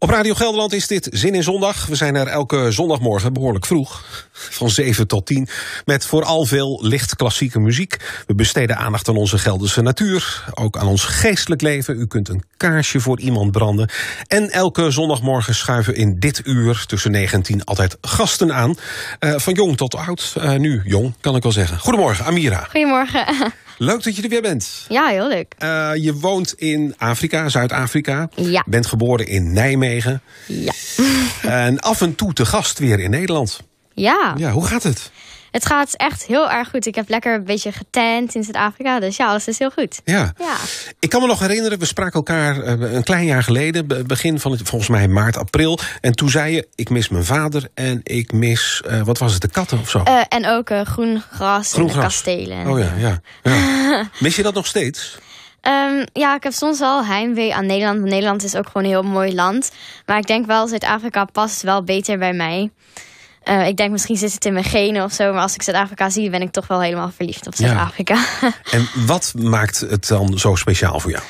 Op Radio Gelderland is dit Zin in Zondag. We zijn er elke zondagmorgen behoorlijk vroeg, van 7 tot 10, met vooral veel licht klassieke muziek. We besteden aandacht aan onze Gelderse natuur, ook aan ons geestelijk leven. U kunt een kaarsje voor iemand branden. En elke zondagmorgen schuiven in dit uur tussen 9 en 10 altijd gasten aan. Eh, van jong tot oud, eh, nu jong kan ik wel zeggen. Goedemorgen, Amira. Goedemorgen. Leuk dat je er weer bent. Ja, heel leuk. Eh, je woont in Afrika, Zuid-Afrika. Ja. Bent geboren in Nijmegen. Ja. en af en toe te gast weer in Nederland. Ja. Ja, hoe gaat het? het gaat echt heel erg goed. Ik heb lekker een beetje getent in Zuid-Afrika. Dus ja, alles is heel goed. Ja. ja. Ik kan me nog herinneren, we spraken elkaar eh, een klein jaar geleden. Begin van, volgens mij, maart, april. En toen zei je, ik mis mijn vader en ik mis, eh, wat was het, de katten of zo? Eh, en ook uh, groen gras en gras. kastelen. Oh ja, ja. mis je dat nog steeds? Ehm, ja, ik heb soms wel heimwee aan Nederland. Nederland is ook gewoon een heel mooi land. Maar ik denk wel, Zuid-Afrika past wel beter bij mij. Eh, ik denk misschien zit het in mijn genen of zo. Maar als ik Zuid-Afrika zie, ben ik toch wel helemaal verliefd op Zuid-Afrika. Ja. En wat maakt het dan zo speciaal voor jou?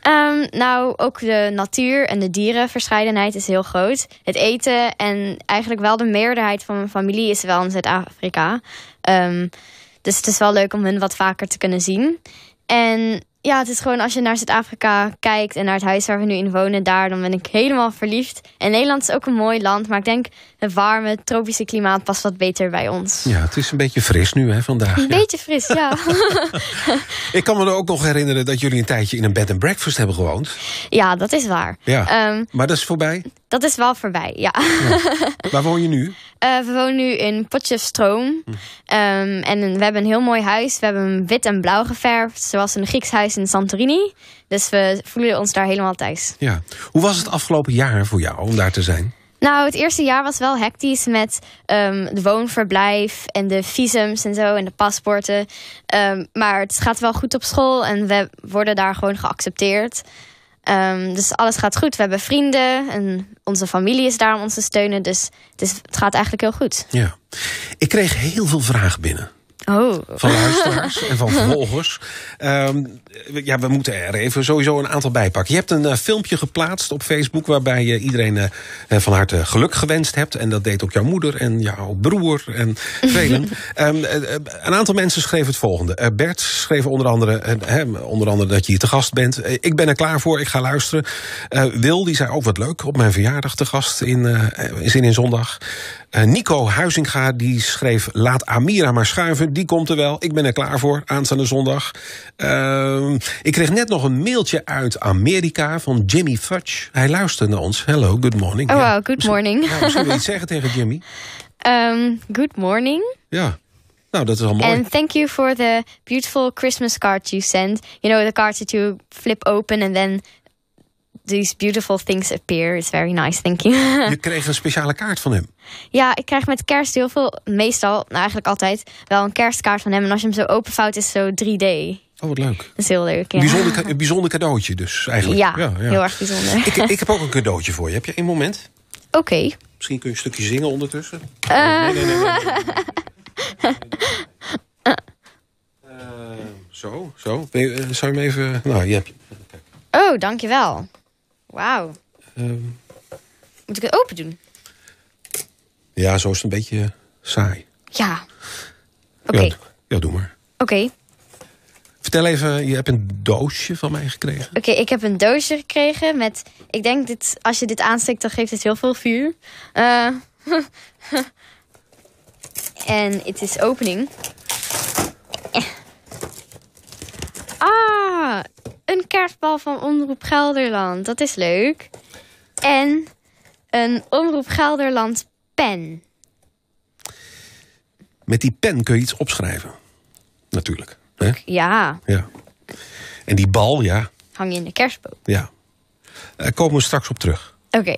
Ehm, nou, ook de natuur en de dierenverscheidenheid is heel groot. Het eten en eigenlijk wel de meerderheid van mijn familie is wel in Zuid-Afrika. Ehm, dus het is wel leuk om hen wat vaker te kunnen zien. En ja, het is gewoon als je naar Zuid-Afrika kijkt en naar het huis waar we nu in wonen, daar, dan ben ik helemaal verliefd. En Nederland is ook een mooi land, maar ik denk het warme, tropische klimaat past wat beter bij ons. Ja, het is een beetje fris nu, hè, vandaag. Een beetje fris, ja. ik kan me er ook nog herinneren dat jullie een tijdje in een bed and breakfast hebben gewoond. Ja, dat is waar. Ja, ehm, maar dat is voorbij? Dat is wel voorbij, ja. Waar woon je nu? Eh, we wonen nu in Potjefstroom. Hm. Ehm, en we hebben een heel mooi huis. We hebben hem wit en blauw geverfd, zoals een Grieks huis in Santorini. Dus we voelen ons daar helemaal thuis. Ja. Hoe was het afgelopen jaar voor jou om daar te zijn? Nou, het eerste jaar was wel hectisch met um, de woonverblijf en de visums en zo en de paspoorten. Ehm, maar het gaat wel goed op school en we worden daar gewoon geaccepteerd. Ehm, dus alles gaat goed. We hebben vrienden en onze familie is daar om ons te steunen. Dus het, is, het gaat eigenlijk heel goed. Ja. Ik kreeg heel veel vragen binnen. Oh. Van luisteraars en van volgers. Ehm, ja, we moeten er even sowieso een aantal bij pakken. Je hebt een eh, filmpje geplaatst op Facebook... waarbij je iedereen eh, eh, van harte geluk gewenst hebt. En dat deed ook jouw moeder en jouw broer en velen. Ehm, een aantal mensen schreven het volgende. Bert schreef onder andere, onder andere dat je hier te gast bent. ik ben er klaar voor, ik ga luisteren. Wil, die zei ook wat leuk, op mijn verjaardag te gast in Zin in Zondag. Eh, Nico Huizinga die schreef: Laat Amira maar schuiven. Die komt er wel. Ik ben er klaar voor. Aanstaande zondag. Ehm, ik kreeg net nog een mailtje uit Amerika van Jimmy Fudge. Hij luisterde naar ons. Hello, good morning. Oh, wow, good morning. Ja, zullen we iets zeggen tegen Jimmy? Ehm, good morning. Ja. Nou, dat is al mooi. And thank you for the beautiful Christmas card you sent. You know, the cards that you flip open and then these beautiful things appear. It's very nice, thank you. Je kreeg een speciale kaart van hem. Ja, ik krijg met kerst heel veel, meestal, nou eigenlijk altijd, wel een kerstkaart van hem. En als je hem zo openvouwt, is het zo 3D. Oh, wat leuk. Dat is heel leuk, ja. bijzonder, een bijzonder cadeautje dus, eigenlijk. Ja, ja, heel erg bijzonder. Ik, ik, heb ook een cadeautje voor je. Heb je één moment? Oké. Misschien kun je een stukje zingen ondertussen. Eh. Nee, nee, nee. Eh, zo, zo. Eh, zou je hem even... Nou, je hebt... Oh, dankjewel. Wauw. Ehm. Moet ik het open doen? Ja, zo is het een beetje saai. Ja. Oké. Ja, doe maar. Oké. Vertel even, je hebt een doosje van mij gekregen. Oké, ik heb een doosje gekregen met... Ik denk, dit, als je dit aansteekt, dan geeft het heel veel vuur. Uh, en het is opening. Kerstbal van Omroep Gelderland. Dat is leuk. En een Omroep Gelderland pen. Met die pen kun je iets opschrijven. Natuurlijk. Hè? Ja. ja. En die bal, ja. Hang je in de kerstboom. Ja. Daar eh, komen we straks op terug. Oké.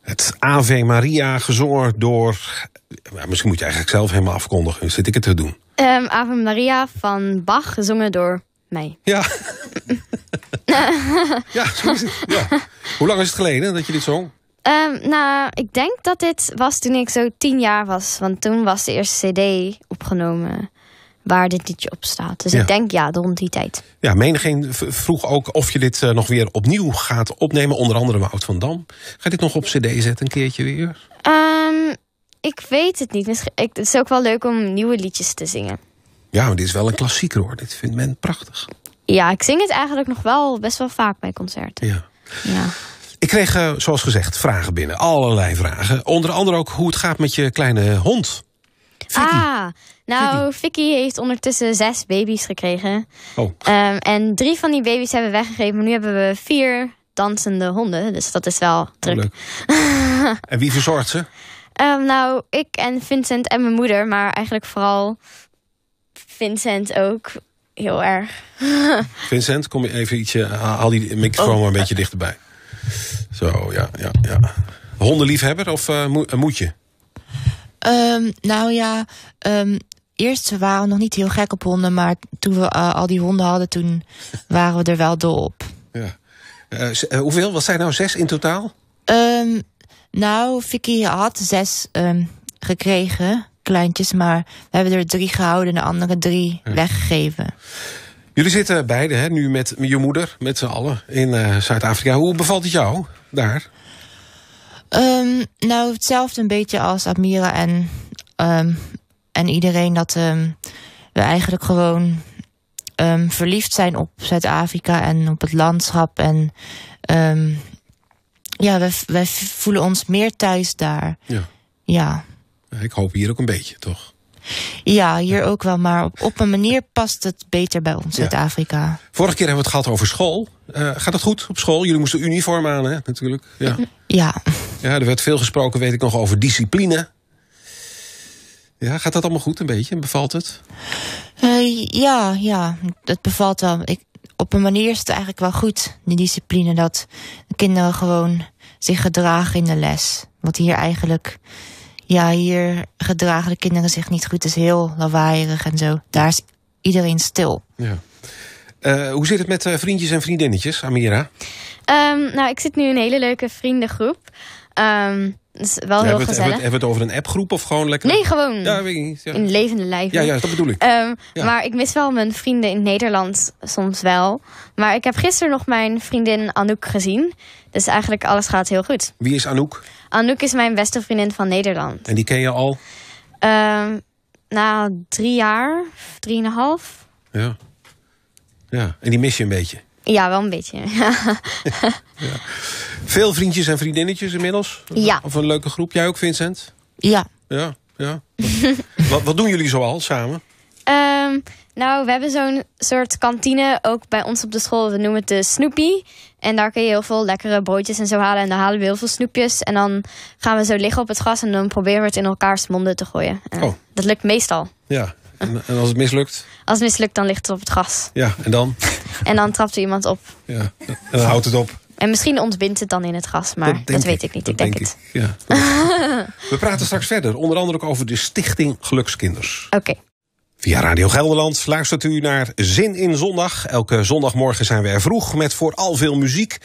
Het Ave Maria gezongen door... Misschien moet je eigenlijk zelf helemaal afkondigen. Zit ik het te doen? Um, Ave Maria van Bach, gezongen door Nee. Ja. ja, Hoe lang is het geleden dat je dit zong? Ehm, nou, ik denk dat dit was toen ik zo tien jaar was. Want toen was de eerste cd opgenomen waar dit liedje op staat. Dus ik denk ja, rond die tijd. Ja, menigeen vroeg ook of je dit eh, nog weer opnieuw gaat opnemen. Onder andere Wout van Dam. Ga je dit nog op cd zetten een keertje weer? Ehm, ik weet het niet. Misschien, ik, het is ook wel leuk om nieuwe liedjes te zingen. Ja, maar dit is wel een klassieker hoor. Dit vindt men prachtig. Ja, ik zing het eigenlijk nog wel best wel vaak bij concerten. Ja. ja. Ik kreeg, eh, zoals gezegd, vragen binnen. Allerlei vragen. Onder andere ook hoe het gaat met je kleine hond. Ah, nou, Vicky. heeft ondertussen zes baby's gekregen. Oh. Ehm, en drie van die baby's hebben we weggegeven. Maar nu hebben we vier dansende honden. Dus dat is wel druk. en wie verzorgt ze? Ehm, nou, ik en Vincent en mijn moeder. Maar eigenlijk vooral Vincent ook heel erg. Vincent, kom je even ietsje, eh, haal die microfoon oh. maar een beetje dichterbij. Zo, ja, ja, ja. Hondenliefhebber of uh, eh, eh, moet je? Ehm, nou ja, um, eerst waren we nog niet heel gek op honden, maar toen we al die honden hadden, toen waren we er wel dol op. Ja. hoeveel? Wat zijn nou zes in totaal? Ehm, nou, Vicky had zes gekregen kleintjes. Maar we hebben er drie gehouden en de andere drie weggegeven. Jullie zitten beide hè, nu met je moeder, met z'n allen, in eh, Zuid-Afrika. Hoe bevalt het jou daar? Ehm, nou, hetzelfde een beetje als Amira en, ehm, en iedereen. Dat ehm, we eigenlijk gewoon verliefd zijn op Zuid-Afrika en op het landschap. En ja, wij, voelen ons meer thuis daar. Ja. ja. Eh, ik hoop hier ook een beetje, toch? Ja, hier ook wel, maar op, een manier past het beter bij ons, Zuid-Afrika. Vorige keer hebben we het gehad over school. Eh, gaat het goed op school? Jullie moesten uniform aan, hè, natuurlijk. Ja. ja. Ja, er werd veel gesproken, weet ik nog, over discipline. Ja, gaat dat allemaal goed een beetje? Bevalt het? Eh, ja, ja, het bevalt wel. Ik, op een manier is het eigenlijk wel goed, die discipline, dat kinderen gewoon zich gedragen in de les. Wat hier eigenlijk ja, hier gedragen de kinderen zich niet goed. Het is heel lawaaierig en zo. Daar is iedereen stil. Ja. Eh, hoe zit het met eh, vriendjes en vriendinnetjes, Amira? Ehm, nou, ik zit nu in een hele leuke vriendengroep. Um, is wel heel hebben gezellig. Het, hebben we het over een appgroep of gewoon lekker? Nee, gewoon ik in levende lijf. Ja, ja, dat bedoel ik. Ehm, maar ik mis wel mijn vrienden in Nederland soms wel. Maar ik heb gisteren nog mijn vriendin Anouk gezien. Dus eigenlijk alles gaat heel goed. Wie is Anouk? Anouk is mijn beste vriendin van Nederland. En die ken je al? Um, na drie jaar, drieënhalf. Ja. ja. En die mis je een beetje? Ja, wel een beetje. ja. Veel vriendjes en vriendinnetjes inmiddels? Ja. Of een leuke groep. Jij ook, Vincent? Ja. Ja, ja. wat, doen jullie zoal samen? Ehm, Ehm, nou, we hebben zo'n soort kantine ook bij ons op de school. We noemen het de Snoopy. En daar kun je heel veel lekkere broodjes en zo halen. En daar halen we heel veel snoepjes. En dan gaan we zo liggen op het gras en dan proberen we het in elkaars monden te gooien. Eh, oh. Dat lukt meestal. Ja, en, als het mislukt? Als het mislukt, dan ligt het op het gras. Ja, en dan? en dan trapt er iemand op. Ja, en dan houdt het op. En misschien ontbindt het dan in het gras, maar dat, weet ik, niet. ik denk, het. Ja. We praten straks verder, onder andere ook over de Stichting Gelukskinders. Oké. Via Radio Gelderland luistert u naar Zin in Zondag. Elke zondagmorgen zijn we er vroeg met vooral veel muziek.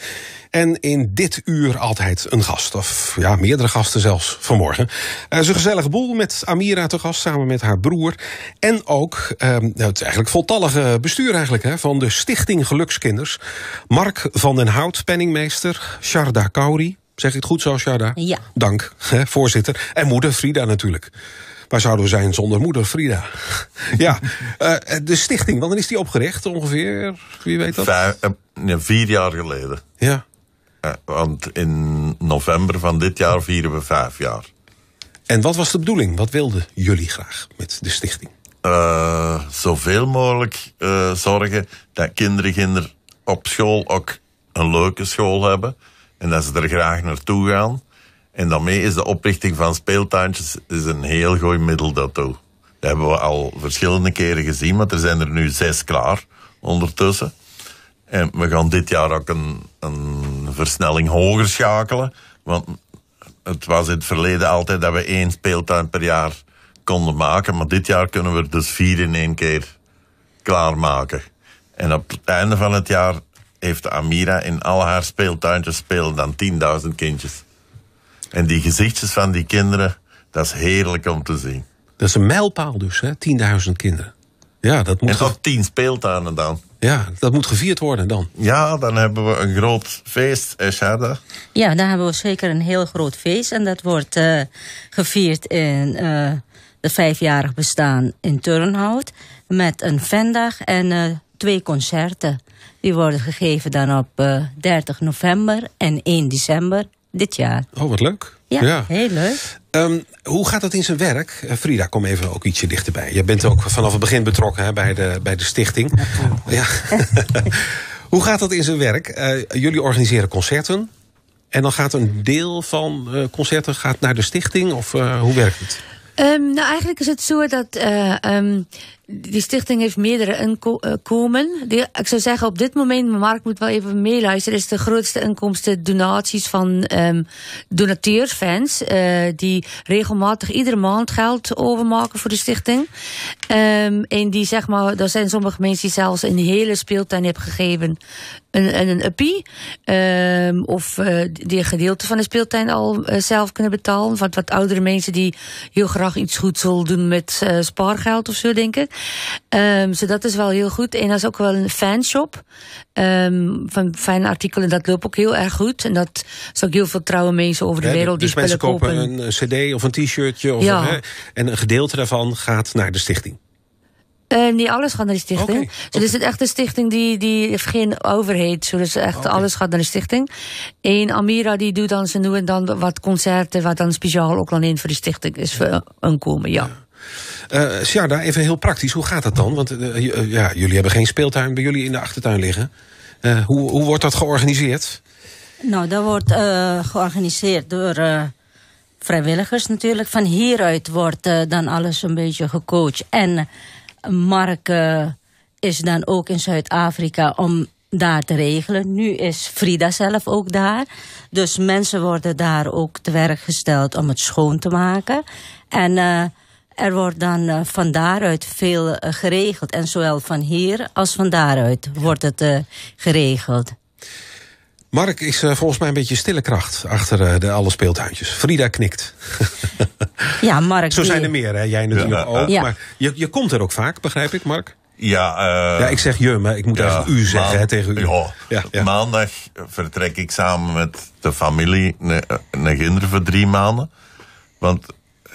En in dit uur altijd een gast. Of ja, meerdere gasten zelfs vanmorgen. Ze eh, is een gezellige boel met Amira te gast samen met haar broer. En ook ehm, nou, het eigenlijk voltallige bestuur eigenlijk, hè, van de Stichting Gelukskinders. Mark van den Hout, penningmeester. Sharda Kauri. Zeg ik het goed zo, Sharda? Ja. Dank, hè, voorzitter. En moeder Frida natuurlijk. Waar zouden we zijn zonder moeder Frida? ja, eh, de stichting, wanneer is die opgericht ongeveer? Wie weet dat? Eh, vier jaar geleden. Ja. Eh, want in november van dit jaar vieren we vijf jaar. En wat was de bedoeling? Wat wilden jullie graag met de stichting? zoveel mogelijk zorgen dat kinderen, kinderen op school ook een leuke school hebben. En dat ze er graag naartoe gaan. En daarmee is de oprichting van speeltuintjes is een heel goed middel daartoe. Dat hebben we al verschillende keren gezien, want er zijn er nu zes klaar ondertussen. En we gaan dit jaar ook een, een versnelling hoger schakelen. Want het was in het verleden altijd dat we één speeltuin per jaar konden maken. Maar dit jaar kunnen we er dus vier in één keer klaarmaken. En op het einde van het jaar heeft Amira in al haar speeltuintjes spelen dan 10.000 kindjes. En die gezichtjes van die kinderen, dat is heerlijk om te zien. Dat is een mijlpaal dus, hè? 10.000 kinderen. Ja, dat moet en toch tien speeltuinen dan. Ja, dat moet gevierd worden dan. Ja, dan hebben we een groot feest, Eshada. Ja, dan hebben we zeker een heel groot feest. En dat wordt eh, gevierd in eh, de vijfjarig bestaan in Turnhout. Met een vendag en eh, twee concerten. Die worden gegeven dan op 30 november en 1 december dit jaar. Oh, wat leuk. Ja, heel leuk. Ehm, hoe gaat dat in zijn werk? Eh, Frida, kom even ook ietsje dichterbij. Je bent ook vanaf het begin betrokken hè, bij, de, bij de stichting. Ja. hoe gaat dat in zijn werk? Eh, jullie organiseren concerten. En dan gaat een deel van eh, concerten gaat naar de stichting? Of hoe werkt het? Ehm, nou, eigenlijk is het zo dat ehm, die stichting heeft meerdere inkomen. Eh, ik zou zeggen, op dit moment, Mark moet wel even meeluisteren, is de grootste inkomsten donaties van um, donateurfans. Eh, die regelmatig iedere maand geld overmaken voor de stichting. Um, en die, zeg maar, er zijn sommige mensen die zelfs een hele speeltuin hebben gegeven. Een, een, een uppie. Ehm, of eh, die een gedeelte van de speeltuin al zelf kunnen betalen. Wat, wat oudere mensen die heel graag iets goeds willen doen met spaargeld of zo, denk ik. Um, dat is wel heel goed. En dat is ook wel een fanshop ehm, van fijne artikelen. Dat loopt ook heel erg goed. En dat is ook heel veel trouwe mensen over de ja, dus wereld. Dus die mensen kopen een cd of een t-shirtje. en een gedeelte daarvan gaat naar de stichting. Ehm, niet alles gaat naar de stichting. Dus het is echt een stichting die, die geen overheid. dus echt alles gaat naar de stichting. En Amira die doet dan ze en dan wat concerten, wat dan speciaal ook dan in voor de stichting is voor een komen, ja. Uh, Sjarda, even heel praktisch, hoe gaat dat dan? Want eh, eh, ja, jullie hebben geen speeltuin bij jullie in de achtertuin liggen. hoe, hoe wordt dat georganiseerd? Nou, dat wordt georganiseerd door vrijwilligers natuurlijk. Van hieruit wordt dan alles een beetje gecoacht. En Mark is dan ook in Zuid-Afrika om daar te regelen. Nu is Frida zelf ook daar. Dus mensen worden daar ook te werk gesteld om het schoon te maken. En er wordt dan eh, van daaruit veel eh, geregeld. En zowel van hier als van daaruit wordt het eh, geregeld. Mark is volgens mij een beetje stille kracht achter de alle speeltuintjes. Frida knikt. ja, Mark. Zo zijn er meer, hè? jij natuurlijk ook. Ja. Maar je, je komt er ook vaak, begrijp ik, Mark? Ja, ja ik zeg je, maar ik moet ja, u zeggen hè, tegen u. Ja, Maandag vertrek ik samen met de familie naar kinderen voor drie maanden. Want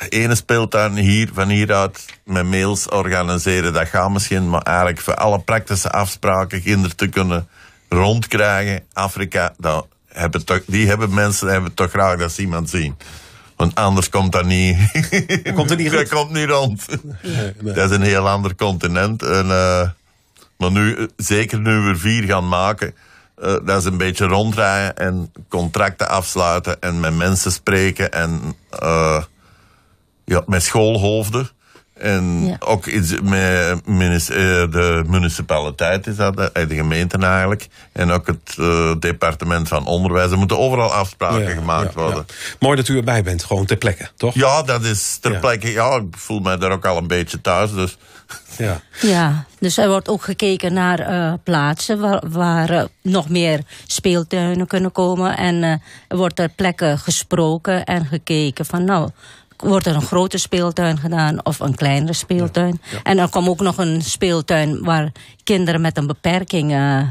ene speeltuin hier, van hieruit met mails organiseren. Dat gaat misschien, maar eigenlijk voor alle praktische afspraken kinderen te kunnen rondkrijgen. Afrika, dat hebben toch, die hebben mensen hebben toch graag dat ze iemand zien. Want anders komt dat niet. Komt er niet dat komt niet rond. Dat is een heel ander continent. En, eh, maar nu, eh, zeker nu we vier gaan maken, eh, dat is een beetje rondrijden en contracten afsluiten en met mensen spreken en ja, met schoolhoofden. En ook met eh, de municipaliteit is dat, eh, de gemeente eigenlijk. En ook het eh, departement van onderwijs. Er moeten overal afspraken gemaakt worden. Mooi dat u erbij bent, gewoon ter plekke, toch? Ja, dat is ter plekke. Ja, ik voel mij daar ook al een beetje thuis. Dus. Ja. ja, dus er wordt ook gekeken naar plaatsen waar, waar nog meer speeltuinen kunnen komen. En er wordt ter plekke gesproken en gekeken van nou wordt er een grote speeltuin gedaan of een kleinere speeltuin. En er komt ook nog een speeltuin waar kinderen met een beperking eh,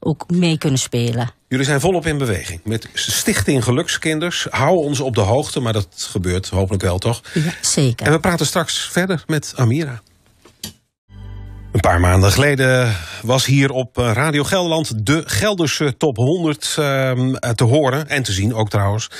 ook mee kunnen spelen. Jullie zijn volop in beweging met Stichting Gelukskinders. Hou ons op de hoogte, maar dat gebeurt hopelijk wel, toch? Ja, zeker. En we praten straks verder met Amira. Een paar maanden geleden was hier op eh, Radio Gelderland de Gelderse Top 100 ehm, eh, te horen. En te zien ook trouwens.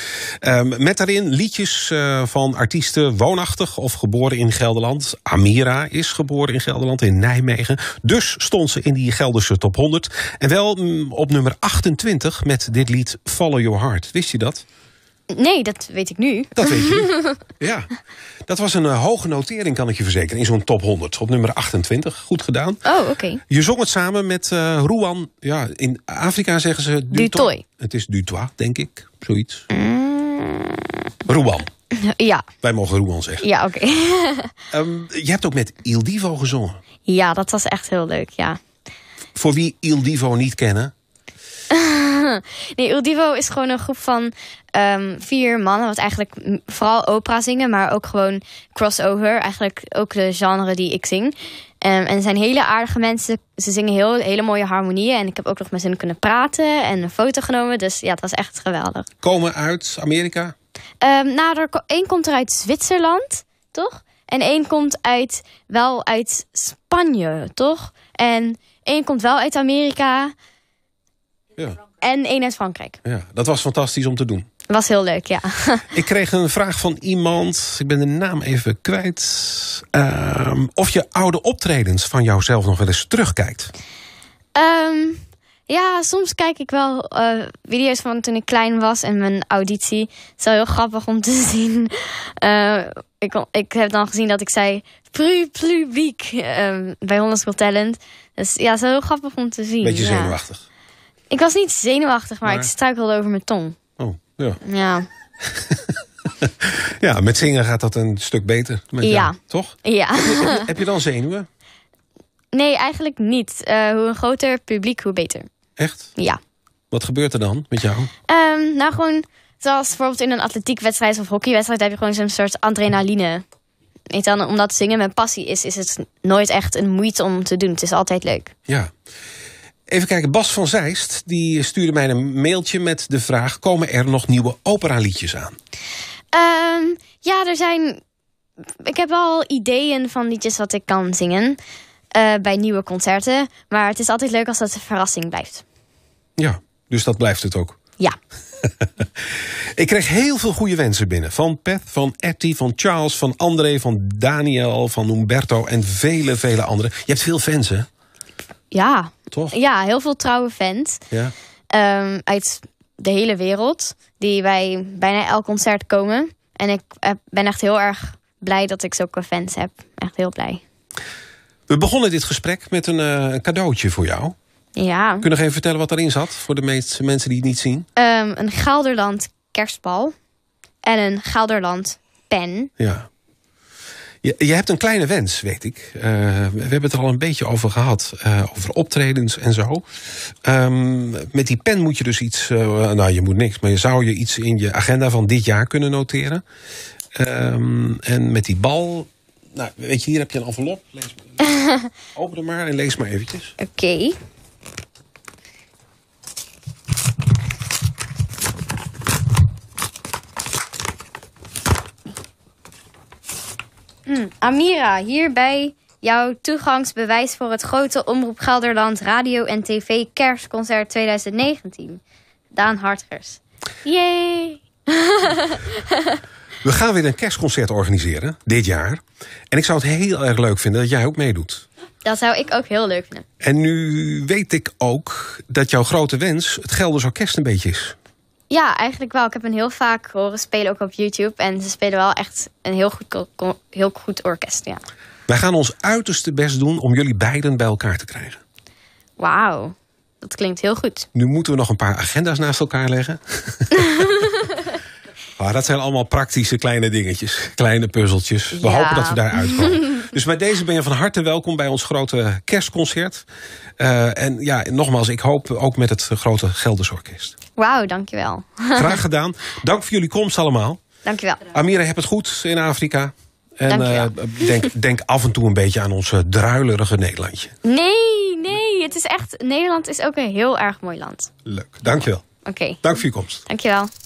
Um, met daarin liedjes eh, van artiesten woonachtig of geboren in Gelderland. Amira is geboren in Gelderland, in Nijmegen. Dus stond ze in die Gelderse Top 100. En wel mm, op nummer 28 met dit lied Follow Your Heart. Wist je dat? Nee, dat weet ik nu. Dat weet je nu. Ja. Dat was een eh, hoge notering, kan ik je verzekeren, in zo'n top 100. Op nummer 28. Goed gedaan. Oh, oké. Je zong het samen met uh, Ja, in Afrika zeggen ze... Dutoy. Het is Dutois, denk ik. Zoiets. Mm. Ja. Wij mogen Rouen zeggen. Ja, oké. Ehm, je hebt ook met Il Divo gezongen. Ja, dat was echt heel leuk, ja. Voor wie Il Divo niet kennen... nee, Uldivo is gewoon een groep van ehm, vier mannen. Wat eigenlijk vooral opera zingen, maar ook gewoon crossover. Eigenlijk ook de genre die ik zing. Ehm, en het zijn hele aardige mensen. Ze zingen heel, hele mooie harmonieën. En ik heb ook nog met ze kunnen praten en een foto genomen. Dus ja, het was echt geweldig. Komen uit Amerika? Um, nou, er, één komt er uit Zwitserland, toch? En één komt uit, wel uit Spanje, toch? En één komt wel uit Amerika. Ja en één uit Frankrijk. Ja, dat was fantastisch om te doen. Was heel leuk, ja. Ik kreeg een vraag van iemand, ik ben de naam even kwijt... Ehm, of je oude optredens van jouzelf nog wel eens terugkijkt. Ehm, ja, soms kijk ik wel eh, video's van toen ik klein was en mijn auditie. Het is wel heel grappig om te zien. Eh, ik, ik heb dan gezien dat ik zei... Pru, plu, ehm, bij Hollands Talent. Dus ja, het is wel heel grappig om te zien. Beetje zenuwachtig. Ja. Ik was niet zenuwachtig, maar, ik struikelde over mijn tong. Oh, ja. Ja. ja, met zingen gaat dat een stuk beter. Met ja. Jou, toch? Ja. Heb je, dan zenuwen? Nee, eigenlijk niet. Eh, hoe een groter publiek, hoe beter. Echt? Ja. Wat gebeurt er dan met jou? Ehm, nou, gewoon zoals bijvoorbeeld in een atletiekwedstrijd of hockeywedstrijd... heb je gewoon zo'n soort adrenaline. dan, omdat zingen mijn passie is, is het nooit echt een moeite om te doen. Het is altijd leuk. Ja. Even kijken, Bas van Zeist die stuurde mij een mailtje met de vraag... komen er nog nieuwe operaliedjes aan? Ehm, ja, er zijn... Ik heb al ideeën van liedjes wat ik kan zingen eh, bij nieuwe concerten. Maar het is altijd leuk als dat een verrassing blijft. Ja, dus dat blijft het ook? Ja. ik kreeg heel veel goede wensen binnen. Van Pet, van Etty, van Charles, van André, van Daniel, van Umberto en vele, vele anderen. Je hebt veel fans, hè? Ja. Toch? Ja, heel veel trouwe fans. Ja. Ehm, uit de hele wereld. Die bij bijna elk concert komen. En ik eh, ben echt heel erg blij dat ik zulke fans heb. Echt heel blij. We begonnen dit gesprek met een eh, cadeautje voor jou. Ja. Kun je nog even vertellen wat erin zat voor de meeste mensen die het niet zien? Ehm, een Gelderland kerstbal en een Gelderland pen. Ja. Je, je, hebt een kleine wens, weet ik. Eh, we hebben het er al een beetje over gehad, eh, over optredens en zo. Ehm, met die pen moet je dus iets, eh, nou je moet niks, maar je zou je iets in je agenda van dit jaar kunnen noteren. Ehm, en met die bal, nou weet je, hier heb je een envelop. open hem maar en lees maar eventjes. Oké. Mm. Amira, hierbij jouw toegangsbewijs voor het grote Omroep Gelderland Radio en TV Kerstconcert 2019. Daan Hartgers. Yay! We gaan weer een kerstconcert organiseren, dit jaar. En ik zou het heel erg leuk vinden dat jij ook meedoet. Dat zou ik ook heel leuk vinden. En nu weet ik ook dat jouw grote wens het Gelders Orkest een beetje is. Ja, eigenlijk wel. Ik heb hen heel vaak horen spelen, ook op YouTube. En ze spelen wel echt een heel goed, heel goed orkest, ja. Wij gaan ons uiterste best doen om jullie beiden bij elkaar te krijgen. Wauw, dat klinkt heel goed. Nu moeten we nog een paar agenda's naast elkaar leggen. ah, dat zijn allemaal praktische kleine dingetjes. Kleine puzzeltjes. We hopen dat we daar uitkomen. dus bij deze ben je van harte welkom bij ons grote kerstconcert. Eh, en ja, nogmaals, ik hoop ook met het grote orkest. Wauw, dankjewel. Graag gedaan. Dank voor jullie komst allemaal. Dankjewel. Amira, heb het goed in Afrika. En eh, denk, denk af en toe een beetje aan ons eh, druilerige Nederlandje. Nee, nee. Het is echt, Nederland is ook een heel erg mooi land. Leuk, dankjewel. Oké. Dank voor je komst. Dankjewel.